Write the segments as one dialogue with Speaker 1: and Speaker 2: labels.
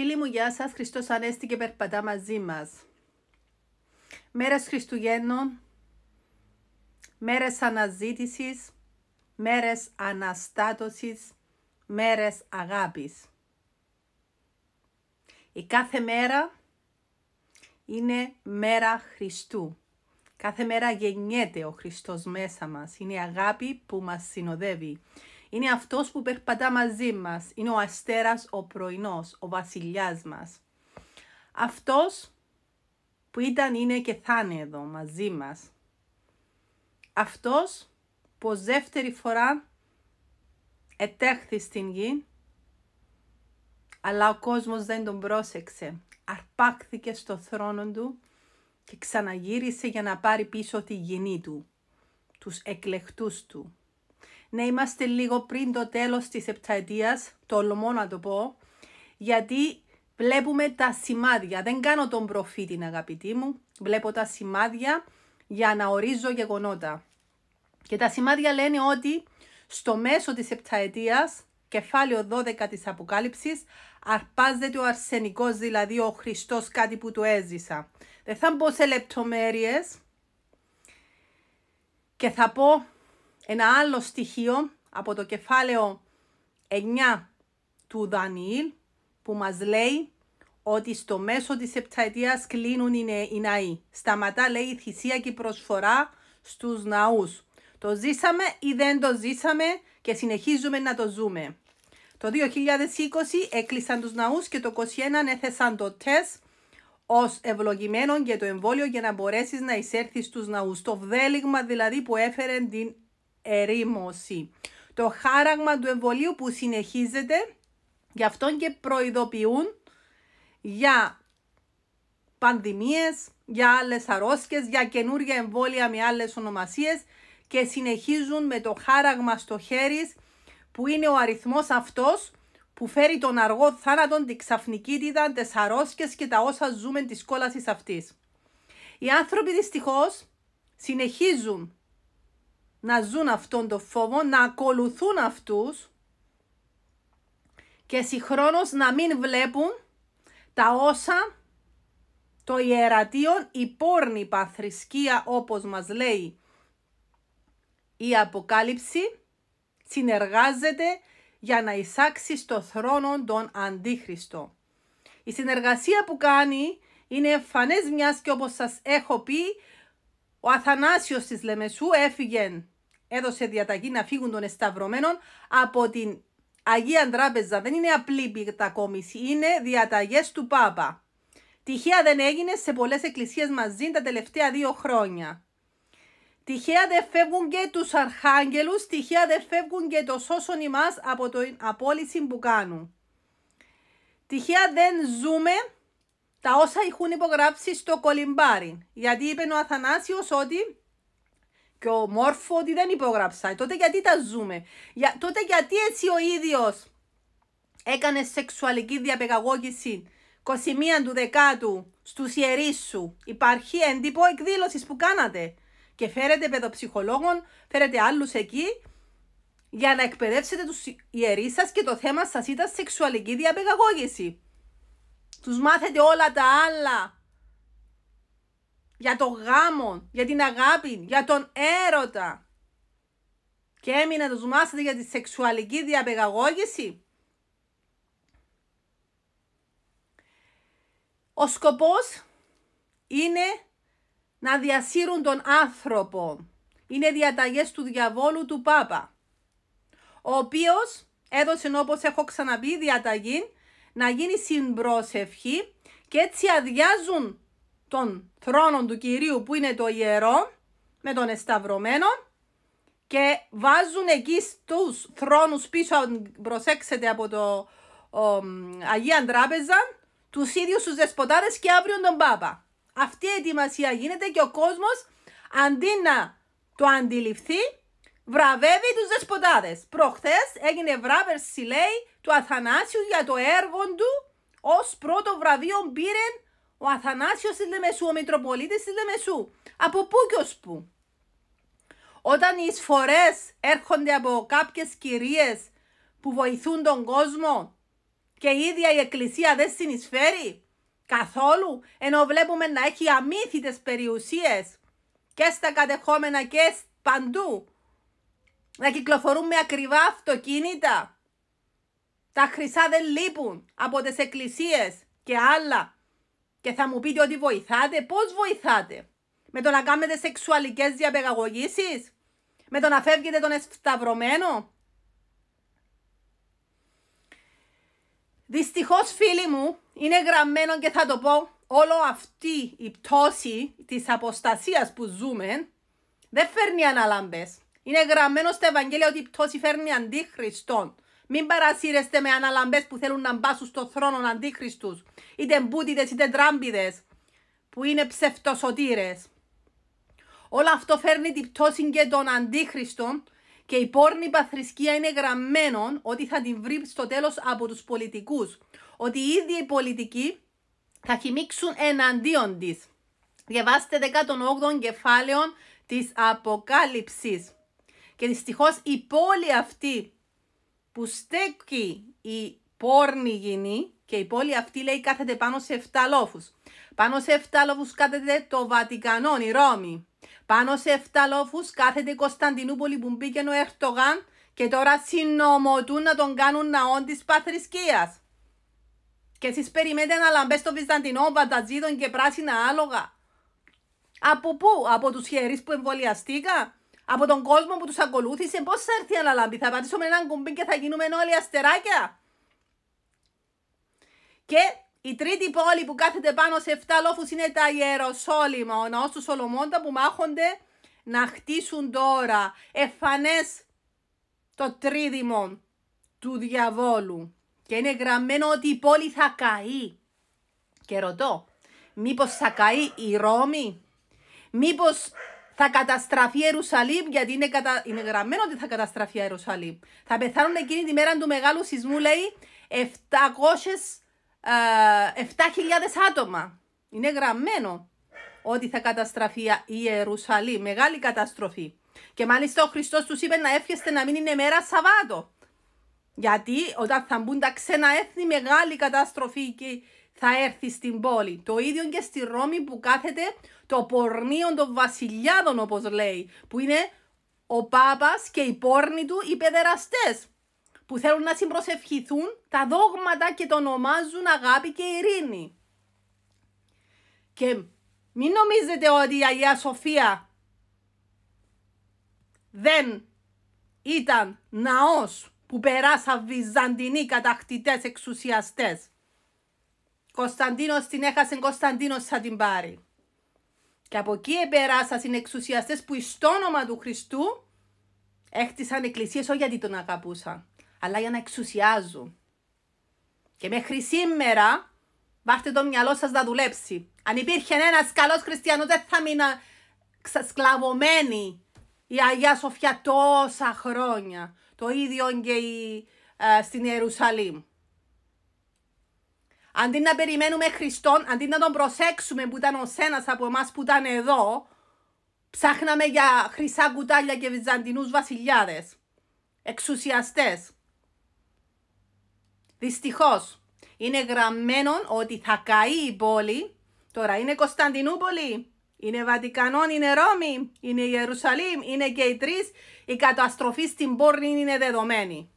Speaker 1: Φίλοι μου, γεια σας. Χριστός Ανέστη και περπατά μαζί μας. Μέρες Χριστουγέννων, μέρες αναζήτησης, μέρες αναστάτωσης, μέρες αγάπης. Η κάθε μέρα είναι μέρα Χριστού. Κάθε μέρα γεννιέται ο Χριστός μέσα μας. Είναι η αγάπη που μας συνοδεύει. Είναι αυτός που περπατά μαζί μας. Είναι ο αστέρας ο πρωινός, ο βασιλιάς μας. Αυτός που ήταν, είναι και θα είναι εδώ μαζί μας. Αυτός που δεύτερη φορά ετέχθη στην γη, αλλά ο κόσμος δεν τον πρόσεξε. Αρπάχθηκε στο θρόνο του και ξαναγύρισε για να πάρει πίσω τη γενή του, τους εκλεκτούς του να είμαστε λίγο πριν το τέλος της επταετίας, τολμώ να το πω, γιατί βλέπουμε τα σημάδια. Δεν κάνω τον προφήτη, αγαπητοί μου, βλέπω τα σημάδια για να ορίζω γεγονότα. Και τα σημάδια λένε ότι στο μέσο της επταετίας, κεφάλαιο 12 της Αποκάλυψης, αρπάζεται ο αρσενικός, δηλαδή ο Χριστός κάτι που του έζησα. Δεν θα μπω σε λεπτομέρειες και θα πω ένα άλλο στοιχείο από το κεφάλαιο 9 του Δανιήλ που μας λέει ότι στο μέσο της επταετίας κλείνουν οι ναοί. Σταματά λέει η θυσία και η προσφορά στους ναούς. Το ζήσαμε ή δεν το ζήσαμε και συνεχίζουμε να το ζούμε. Το 2020 έκλεισαν τους ναούς και το 2021 έθεσαν το τεστ ως ευλογημένο για το εμβόλιο για να μπορέσεις να εισέρθεις στους ναούς. Το βδέλυγμα δηλαδή που έφερε την ερήμωση. Το χάραγμα του εμβολίου που συνεχίζεται, γι' αυτό και προειδοποιούν για πανδημίες, για άλλες αρρώσκες, για καινούργια εμβόλια με άλλες ονομασίες και συνεχίζουν με το χάραγμα στο χέρι που είναι ο αριθμός αυτός που φέρει τον αργό θάνατον, τη τίδα, τις αρρώσκες και τα όσα ζούμε της κόλασης αυτής. Οι άνθρωποι δυστυχώς συνεχίζουν να ζουν αυτόν τον φόβο, να ακολουθούν αυτούς και συγχρόνως να μην βλέπουν τα όσα το ιερατείο υπόρνη παθρησκεία όπως μας λέει η Αποκάλυψη συνεργάζεται για να εισάξει στο θρόνο τον Αντίχριστο. Η συνεργασία που κάνει είναι εμφανές μιας και όπως σας έχω πει ο Αθανάσιος της Λεμεσού έφυγε, έδωσε διαταγή να φύγουν των εσταυρωμένων από την Αγία Τράπεζα. Δεν είναι απλή πιτακόμηση, είναι διαταγές του Πάπα. Τυχαία δεν έγινε σε πολλές εκκλησίες μαζί τα τελευταία δύο χρόνια. Τυχαία δεν φεύγουν και τους αρχάγγελους, τυχαία δεν φεύγουν και το σώσον ημάς από την απόλυση που κάνουν. Τυχαία δεν ζούμε τα όσα έχουν υπογράψει στο κολυμπάρι. Γιατί είπε ο αθανάσιος ότι και ο Μόρφο ότι δεν υπογράψα. Τότε γιατί τα ζούμε. Για, τότε γιατί έτσι ο ίδιος έκανε σεξουαλική διαπαιγαγώγηση 21 του δεκάτου στους ιερείς σου. Υπάρχει έντυπο εκδήλωσης που κάνατε. Και φέρετε παιδοψυχολόγων, φέρετε άλλους εκεί για να εκπαιδεύσετε τους ιερείς σας και το θέμα σας ήταν σεξουαλική διαπαιγαγώγηση. Τους μάθετε όλα τα άλλα. Για τον γάμο, για την αγάπη, για τον έρωτα. Και έμεινα τους μάθετε για τη σεξουαλική διαπαιγαγώγηση. Ο σκοπός είναι να διασύρουν τον άνθρωπο. Είναι διαταγές του διαβόλου του Πάπα, ο οποίος έδωσε όπως έχω ξαναπεί διαταγή να γίνει συμπρόσευχη και έτσι αδειάζουν τον θρόνο του Κυρίου που είναι το ιερό με τον εσταυρωμένο και βάζουν εκεί στους θρόνους πίσω, αν προσέξετε από το ο, Αγία Τράπεζα, τους ίδιους τους δεσποτάδες και αύριο τον Πάπα. Αυτή η ετοιμασία γίνεται και ο κόσμος αντί να το αντιληφθεί, βραβεύει τους δεσποτάδες. Προχθές έγινε βράβερση λέει, του Αθανάσιου για το έργο του ως πρώτο βραβείο πήρε ο αθανάσιος της Λεμεσού, ο Μητροπολίτης της Λεμεσού. Από πού και ως πού. Όταν οι εισφορές έρχονται από κάποιες κυρίες που οταν οι εισφορε ερχονται απο κάποιε κυρίε που βοηθουν τον κόσμο και η ίδια η Εκκλησία δεν συνεισφέρει καθόλου, ενώ βλέπουμε να έχει αμύθιτες περιουσίες και στα κατεχόμενα και παντού, να κυκλοφορούν με ακριβά αυτοκίνητα, τα χρυσά δεν λείπουν από τις εκκλησίες και άλλα. Και θα μου πείτε ότι βοηθάτε. Πώς βοηθάτε. Με το να κάνετε σεξουαλικές διαπαιγαγωγήσεις, Με το να φεύγετε τον εσταυρωμένο. Δυστυχώς φίλοι μου είναι γραμμένο και θα το πω όλο αυτή η πτώση της αποστασίας που ζούμε δεν φέρνει αναλάμπες. Είναι γραμμένο στο Ευαγγέλιο ότι η πτώση φέρνει αντί μην παρασύρεστε με αναλαμπές που θέλουν να μπάσουν στο θρόνο αντίχριστους, είτε μπούτιδες είτε τράμπιδες, που είναι ψευτοσωτήρες. Όλο αυτό φέρνει την πτώση και των αντίχριστων και η πόρνη παθρησκεία είναι γραμμένον ότι θα την βρει στο τέλος από τους πολιτικούς. Ότι οι ίδιοι οι πολιτικοί θα χυμίξουν εναντίον της. Διαβάστε 18 κεφάλαιο της Αποκάλυψης. Και δυστυχώς η πόλη αυτή που στέκει η πόρνη γηνή και η πόλη αυτή λέει κάθεται πάνω σε 7 λόφους. Πάνω σε 7 λόφους κάθεται το Βατικανό, η Ρώμη. Πάνω σε 7 λόφους κάθεται η Κωνσταντινούπολη που μπήκε ο Ερτογάν και τώρα συνομωτούν να τον κάνουν ναόν της παθρησκείας. Και εσείς περιμένετε να λαμπές στο Βυζαντινό, βατατζίδων και πράσινα άλογα. Από πού, από τους χέρις που εμβολιαστήκα, από τον κόσμο που τους ακολούθησε, πώς θα έρθει η αναλάμπη, θα πατήσουμε έναν κουμπί και θα γίνουμε όλοι αστεράκια. Και η τρίτη πόλη που κάθεται πάνω σε 7 λόφους είναι τα Ιεροσόλυμα, ο ναός του Σολομώντα που μάχονται να χτίσουν τώρα Εφάνε το τρίδημο του διαβόλου. Και είναι γραμμένο ότι η πόλη θα καεί. Και ρωτώ, μήπως θα καεί η Ρώμη, μήπως θα καταστραφεί η Ιερουσαλήμ, γιατί είναι, κατα... είναι γραμμένο ότι θα καταστραφεί η Ιερουσαλήμ. Θα πεθάνουν εκείνη τη μέρα του μεγάλου σεισμού, λέει, 700, 7.000 ε, άτομα. Είναι γραμμένο ότι θα καταστραφεί η Ιερουσαλήμ. Μεγάλη καταστροφή. Και μάλιστα ο Χριστός τους είπε να εύχεστε να μην είναι μέρα Σαββάτο. Γιατί όταν θα μπουν τα ξένα έθνη, μεγάλη καταστροφή και θα έρθει στην πόλη. Το ίδιο και στη Ρώμη που κάθεται το πορνείο των βασιλιάδων όπως λέει, που είναι ο Πάπας και οι πόρνοι του οι παιδεραστές που θέλουν να συμπροσευχηθούν τα δόγματα και το ονομάζουν αγάπη και ειρήνη. Και μην νομίζετε ότι η Αγία Σοφία δεν ήταν ναός που περάσαν βυζαντινοί κατακτητές εξουσιαστές. Κωνσταντίνος την έχασε, Κωνσταντίνος θα την πάρει. Και από εκεί οι εξουσιαστέ που στο όνομα του Χριστού έχτισαν εκκλησίες όχι γιατί τον αγαπούσαν, αλλά για να εξουσιάζουν. Και μέχρι σήμερα βάρτε το μυαλό σας να δουλέψει. Αν υπήρχε ένας καλός χριστιανο, δεν θα μείνα σκλαβωμένη η Αγία Σοφιά τόσα χρόνια. Το ίδιο και ε, στην Ιερουσαλήμ. Αντί να περιμένουμε Χριστόν, αντί να τον προσέξουμε που ήταν ο Σένας από εμάς που ήταν εδώ, ψάχναμε για χρυσά κουτάλια και Βυζαντινούς βασιλιάδες. Εξουσιαστές. Δυστυχώς είναι γραμμένο ότι θα καεί η πόλη. Τώρα είναι Κωνσταντινούπολη, είναι Βατικανόν, είναι Ρώμη, είναι Ιερουσαλήμ, είναι και οι τρεις. Η καταστροφή στην πόρνη είναι δεδομένη.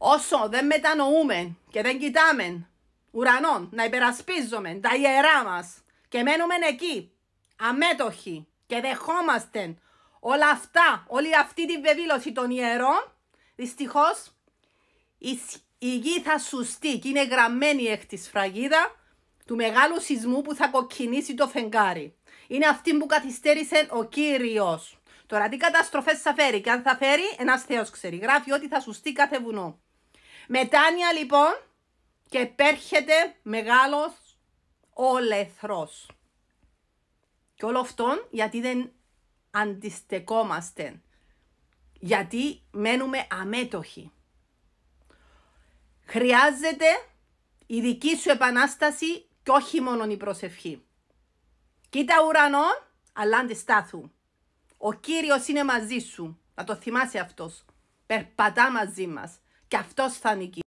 Speaker 1: Όσο δεν μετανοούμε και δεν κοιτάμε ουρανών να υπερασπίζουμε τα ιερά μας και μένουμε εκεί αμέτωχοι και δεχόμαστε όλα αυτά, όλη αυτή τη βεβήλωση των ιερών, Δυστυχώς, η γη θα σουστεί και είναι γραμμένη εκ της φραγίδα του μεγάλου σεισμού που θα κοκκινήσει το φεγγάρι. Είναι αυτή που καθυστέρησε ο κύριος. Τώρα τι καταστροφές θα φέρει και αν θα φέρει ένας θέο ξέρει. Γράφει ότι θα σωστεί κάθε βουνό. Μετάνια λοιπόν και πέρχεται μεγάλος ολεθρός. Και όλο αυτόν γιατί δεν αντιστεκόμαστε. Γιατί μένουμε αμέτωχοι. Χρειάζεται η δική σου επανάσταση και όχι μόνο η προσευχή. Κοίτα ουρανό, αλλά αντιστάθου. Ο Κύριος είναι μαζί σου. Να το θυμάσαι αυτός. Περπατά μαζί μας και αυτός θα νικήσει.